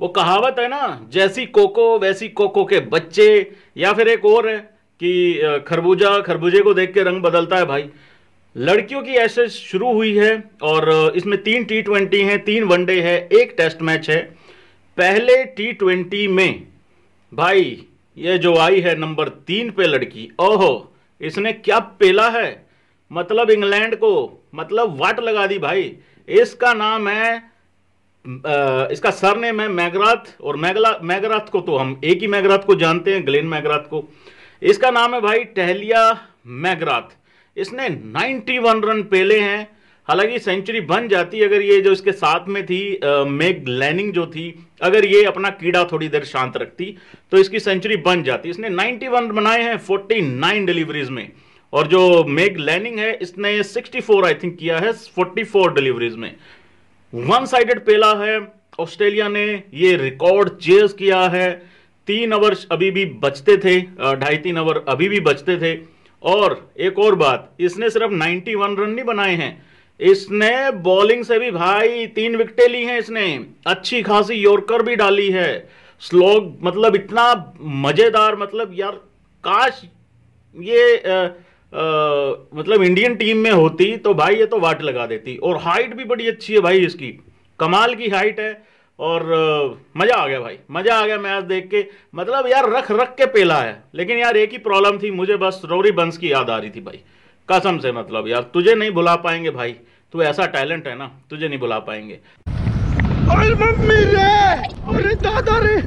वो कहावत है ना जैसी कोको वैसी कोको के बच्चे या फिर एक और है कि खरबूजा खरबूजे को देख के रंग बदलता है भाई लड़कियों की ऐसे शुरू हुई है और इसमें तीन टी ट्वेंटी हैं तीन वनडे है एक टेस्ट मैच है पहले टी ट्वेंटी में भाई ये जो आई है नंबर तीन पे लड़की ओहो इसने क्या पेला है मतलब इंग्लैंड को मतलब वाट लगा दी भाई इसका नाम है इसका सर नेम है मैगराथ और मैगला मैगराथ को तो हम एक ही मैगराथ को जानते हैं ग्लेन मैगराथ को इसका नाम है भाई टहलिया मैगराथ इसने 91 रन पहले हैं हालांकि सेंचुरी बन जाती अगर ये जो इसके साथ में थी मेग लैनिंग जो थी अगर ये अपना कीड़ा थोड़ी देर शांत रखती तो इसकी सेंचुरी बन जाती इसने 91 बनाए हैं 49 डिलीवरीज में और जो मेग लैनिंग है इसने 64 आई थिंक किया है 44 डिलीवरीज में वन साइडेड पेला है ऑस्ट्रेलिया ने ये रिकॉर्ड चेज किया है तीन ओवर अभी भी बचते थे ढाई तीन ओवर अभी भी बचते थे और एक और बात इसने सिर्फ 91 रन नहीं बनाए हैं इसने बॉलिंग से भी भाई तीन विकटें ली हैं इसने अच्छी खासी यॉर्कर भी डाली है स्लोग मतलब इतना मजेदार मतलब यार काश ये आ, uh, मतलब इंडियन टीम में होती तो भाई ये तो वाट लगा देती और हाइट भी बड़ी अच्छी है भाई इसकी कमाल की हाइट है और आ, मजा आ गया भाई मजा आ गया मैच देख के मतलब यार रख रख के पेला है लेकिन यार एक ही प्रॉब्लम थी मुझे बस रोरी बंस की याद आ रही थी भाई कसम से मतलब यार तुझे नहीं बुला पाएंगे भाई तू ऐसा टैलेंट है ना तुझे नहीं बुला पाएंगे अरे मम्मी रे अरे दादा रे